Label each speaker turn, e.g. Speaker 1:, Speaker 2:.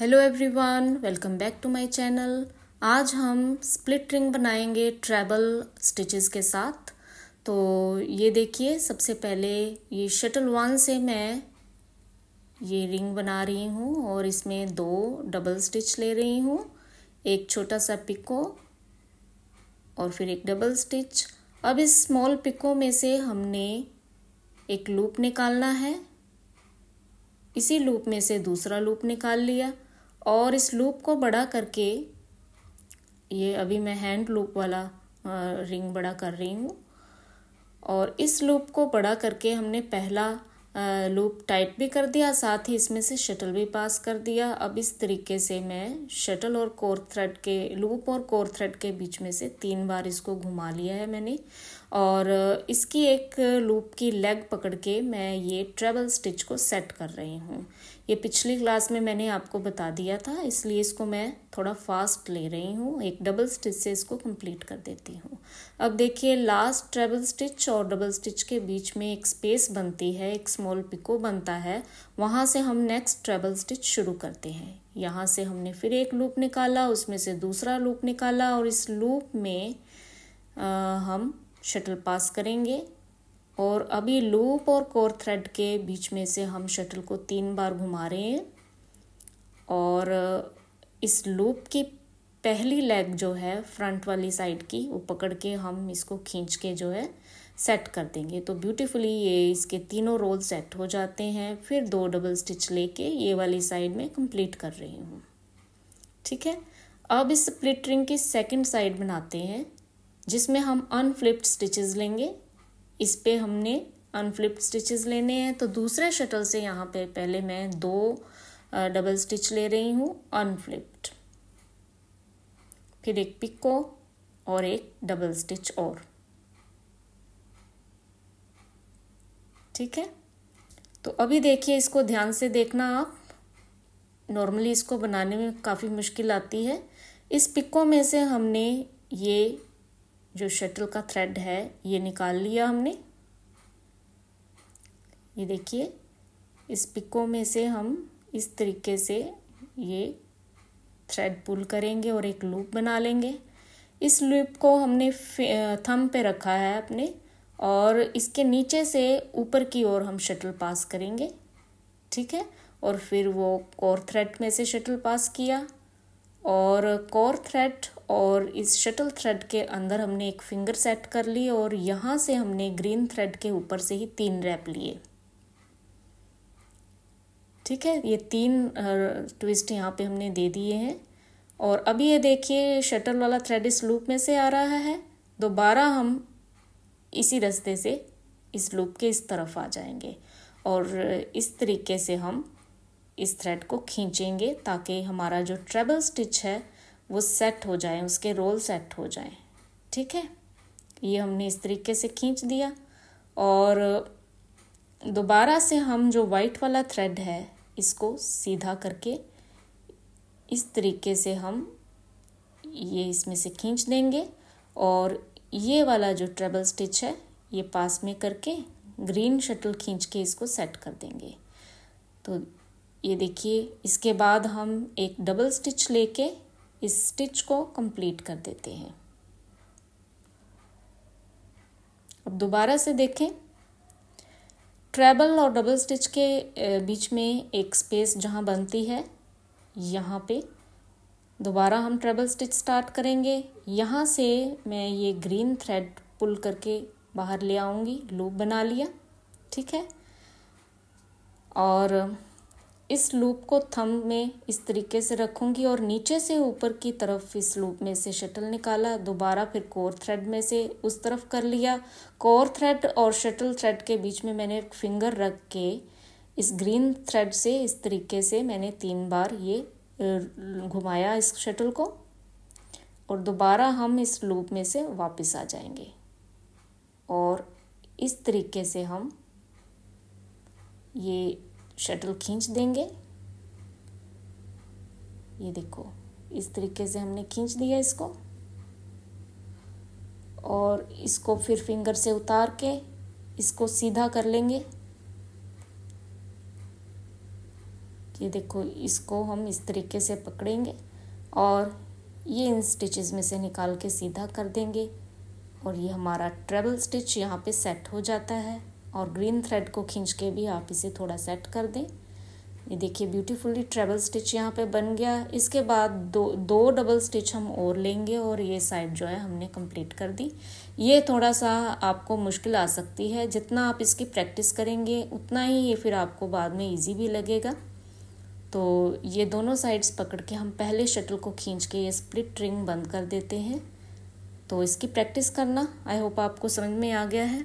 Speaker 1: hello everyone welcome back to my channel आज हम split ring बनाएंगे ट्रैबल स्टिचेस के साथ तो ये देखिए सबसे पहले ये शटल वन से मैं ये रिंग बना रही हूँ और इसमें दो डबल स्टिच ले रही हूँ एक छोटा सा पिको और फिर एक डबल स्टिच अब इस स्मॉल पिको में से हमने एक लूप निकालना है इसी लूप में से दूसरा लूप निकाल लिया और इस लूप को बड़ा करके ये अभी मैं हैंड लूप वाला रिंग बड़ा कर रही हूँ और इस लूप को बड़ा करके हमने पहला लूप टाइट भी कर दिया साथ ही इसमें से शटल भी पास कर दिया अब इस तरीके से मैं शटल और कोर थ्रेड के लूप और कोर थ्रेड के बीच में से तीन बार इसको घुमा लिया है मैंने और इसकी एक लूप की लेग पकड़ के मैं ये ट्रेबल स्टिच को सेट कर रही हूँ ये पिछली क्लास में मैंने आपको बता दिया था इसलिए इसको मैं थोड़ा फास्ट ले रही हूँ एक डबल स्टिच से इसको कंप्लीट कर देती हूँ अब देखिए लास्ट ट्रेबल स्टिच और डबल स्टिच के बीच में एक स्पेस बनती है एक स्मॉल पिको बनता है वहाँ से हम नेक्स्ट ट्रेबल स्टिच शुरू करते हैं यहाँ से हमने फिर एक लूप निकाला उसमें से दूसरा लूप निकाला और इस लूप में आ, हम शटल पास करेंगे और अभी लूप और कोर थ्रेड के बीच में से हम शटल को तीन बार घुमा रहे हैं और इस लूप की पहली लेग जो है फ्रंट वाली साइड की वो पकड़ के हम इसको खींच के जो है सेट कर देंगे तो ब्यूटीफुली ये इसके तीनों रोल सेट हो जाते हैं फिर दो डबल स्टिच लेके ये वाली साइड में कंप्लीट कर रही हूँ ठीक है अब इस स्प्लिट रिंग की सेकंड साइड बनाते हैं जिसमें हम अनफ्लिप्ड स्टिचेस लेंगे इस पर हमने अनफ्लिप्ड स्टिचेस लेने हैं तो दूसरे शटल से यहाँ पे पहले मैं दो डबल स्टिच ले रही हूँ अनफ्लिप्ड फिर एक पिको और एक डबल स्टिच और ठीक है तो अभी देखिए इसको ध्यान से देखना आप नॉर्मली इसको बनाने में काफ़ी मुश्किल आती है इस पिको में से हमने ये जो शटल का थ्रेड है ये निकाल लिया हमने ये देखिए इस पिको में से हम इस तरीके से ये थ्रेड पुल करेंगे और एक लूप बना लेंगे इस लूप को हमने थम पे रखा है अपने और इसके नीचे से ऊपर की ओर हम शटल पास करेंगे ठीक है और फिर वो कोर थ्रेड में से शटल पास किया और कोर थ्रेड और इस शटल थ्रेड के अंदर हमने एक फिंगर सेट कर ली और यहाँ से हमने ग्रीन थ्रेड के ऊपर से ही तीन रैप लिए ठीक है ये तीन ट्विस्ट यहाँ पे हमने दे दिए हैं और अभी ये देखिए शटल वाला थ्रेड इस लूप में से आ रहा है दोबारा हम इसी रास्ते से इस लूप के इस तरफ आ जाएंगे और इस तरीके से हम इस थ्रेड को खींचेंगे ताकि हमारा जो ट्रेबल स्टिच है वो सेट हो जाए उसके रोल सेट हो जाए ठीक है ये हमने इस तरीके से खींच दिया और दोबारा से हम जो वाइट वाला थ्रेड है इसको सीधा करके इस तरीके से हम ये इसमें से खींच देंगे और ये वाला जो ट्रेबल स्टिच है ये पास में करके ग्रीन शटल खींच के इसको सेट कर देंगे तो ये देखिए इसके बाद हम एक डबल स्टिच लेके इस स्टिच को कंप्लीट कर देते हैं अब दोबारा से देखें ट्रेबल और डबल स्टिच के बीच में एक स्पेस जहाँ बनती है यहाँ पे दोबारा हम ट्रेबल स्टिच स्टार्ट करेंगे यहाँ से मैं ये ग्रीन थ्रेड पुल करके बाहर ले आऊंगी लूप बना लिया ठीक है और इस लूप को थम में इस तरीके से रखूँगी और नीचे से ऊपर की तरफ इस लूप में से शटल निकाला दोबारा फिर कोर थ्रेड में से उस तरफ कर लिया कोर थ्रेड और शटल थ्रेड के बीच में मैंने एक फिंगर रख के इस ग्रीन थ्रेड से इस तरीके से मैंने तीन बार ये घुमाया इस शटल को और दोबारा हम इस लूप में से वापस आ जाएंगे और इस तरीके से हम ये शटल खींच देंगे ये देखो इस तरीके से हमने खींच दिया इसको और इसको फिर फिंगर से उतार के इसको सीधा कर लेंगे ये देखो इसको हम इस तरीके से पकड़ेंगे और ये इन स्टिचेस में से निकाल के सीधा कर देंगे और ये हमारा ट्रेबल स्टिच यहाँ पे सेट हो जाता है और ग्रीन थ्रेड को खींच के भी आप इसे थोड़ा सेट कर दें ये देखिए ब्यूटीफुली ट्रेबल स्टिच यहाँ पे बन गया इसके बाद दो दो डबल स्टिच हम और लेंगे और ये साइड जो है हमने कंप्लीट कर दी ये थोड़ा सा आपको मुश्किल आ सकती है जितना आप इसकी प्रैक्टिस करेंगे उतना ही ये फिर आपको बाद में इजी भी लगेगा तो ये दोनों साइड्स पकड़ के हम पहले शटल को खींच के ये स्प्लिट रिंग बंद कर देते हैं तो इसकी प्रैक्टिस करना आई होप आपको समझ में आ गया है